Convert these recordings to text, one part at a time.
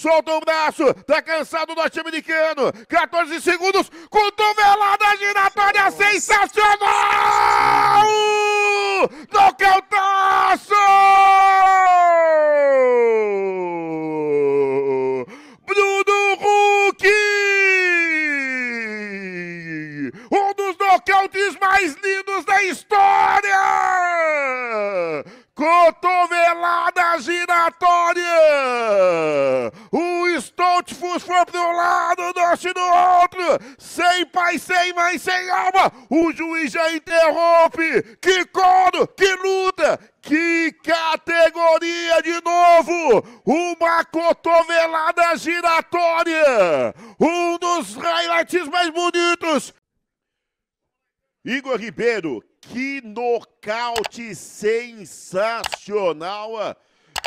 soltou o braço, tá cansado o norte-americano, 14 segundos, cotovelada giratória sensacional! Nocautaço! Bruno Hulk! Um dos nocautes mais lindos da história! Cotovelada giratória! outros foi para um lado, Doce do outro, sem pai, sem mãe, sem alma, o juiz já interrompe, que coro, que luta, que categoria de novo! Uma cotovelada giratória! Um dos highlights mais bonitos! Igor Ribeiro, que nocaute sensacional!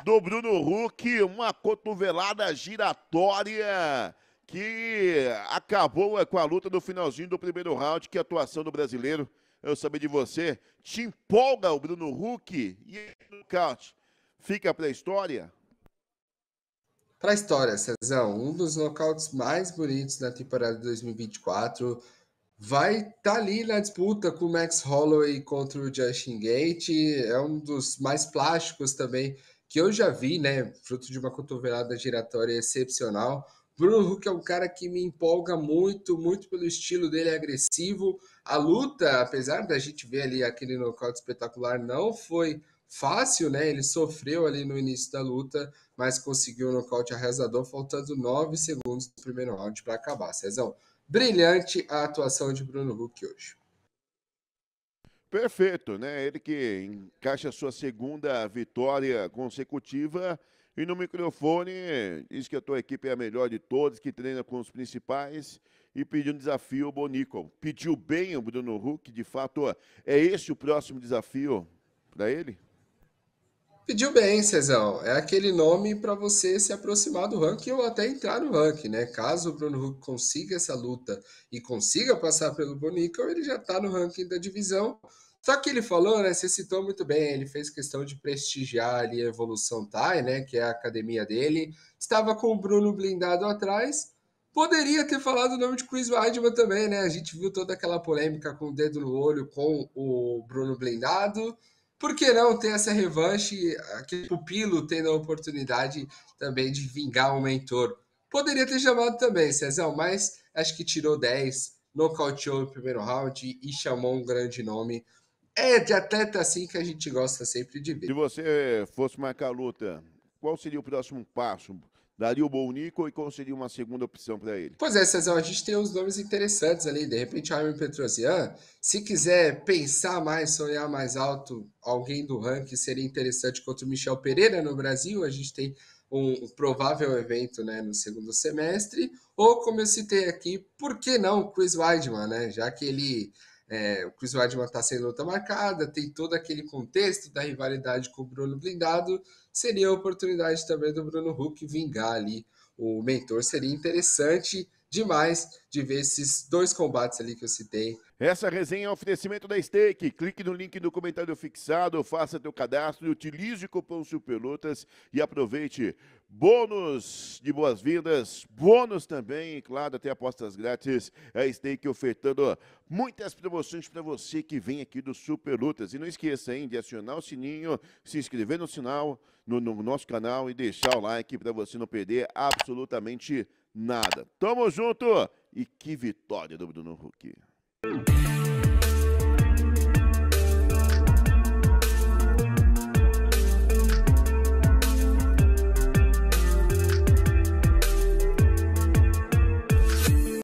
do Bruno Huck, uma cotovelada giratória que acabou é, com a luta do finalzinho do primeiro round, que é atuação do brasileiro, eu sabia de você, te empolga o Bruno Huck e o nocaute fica para a história? Para a história, Cezão, um dos nocautes mais bonitos da temporada de 2024 vai estar tá ali na disputa com o Max Holloway contra o Justin Gate. É um dos mais plásticos também que eu já vi, né? Fruto de uma cotovelada giratória excepcional. Bruno Huck é um cara que me empolga muito, muito pelo estilo dele é agressivo. A luta, apesar da gente ver ali aquele nocaute espetacular, não foi fácil, né? Ele sofreu ali no início da luta, mas conseguiu o nocaute arrasador, faltando nove segundos do primeiro round para acabar. Cezão, brilhante a atuação de Bruno Huck hoje. Perfeito, né? Ele que encaixa sua segunda vitória consecutiva e no microfone diz que a tua equipe é a melhor de todas, que treina com os principais e pediu um desafio ao Bonico. Pediu bem o Bruno Huck, de fato, é esse o próximo desafio para ele? Pediu bem, Cezão. É aquele nome para você se aproximar do ranking ou até entrar no ranking, né? Caso o Bruno Huck consiga essa luta e consiga passar pelo bonico ele já está no ranking da divisão. Só que ele falou, né? Você citou muito bem, ele fez questão de prestigiar ali a Evolução Thai, né? Que é a academia dele. Estava com o Bruno blindado atrás. Poderia ter falado o nome de Chris Weidman também, né? A gente viu toda aquela polêmica com o dedo no olho com o Bruno blindado por que não ter essa revanche? Aquele pupilo tendo a oportunidade também de vingar o mentor. Poderia ter chamado também, Cezão, mas acho que tirou 10, nocauteou no primeiro round e chamou um grande nome. É de atleta assim que a gente gosta sempre de ver. Se você fosse marcar a luta, qual seria o próximo passo? daria o Bolnico e concederia uma segunda opção para ele. Pois é, Cezão, a gente tem uns nomes interessantes ali. De repente, Armin Petrosian, se quiser pensar mais, sonhar mais alto, alguém do ranking seria interessante contra o Michel Pereira no Brasil. A gente tem um provável evento né, no segundo semestre. Ou, como eu citei aqui, por que não o Chris Weidman, né? Já que ele é, o Chris Weidman está sem luta marcada, tem todo aquele contexto da rivalidade com o Bruno Blindado. Seria a oportunidade também do Bruno Huck vingar ali o mentor. Seria interessante demais de ver esses dois combates ali que eu citei. Essa resenha é um oferecimento da Steak. Clique no link do comentário fixado, faça teu cadastro, utilize o cupom Superlutas e aproveite bônus de boas-vindas, bônus também, claro, até apostas grátis. É a Steak ofertando muitas promoções para você que vem aqui do Superlutas. E não esqueça, hein, de acionar o sininho, se inscrever no sinal, no, no nosso canal e deixar o like para você não perder absolutamente nada nada. Tamo junto e que vitória do Bruno Huck.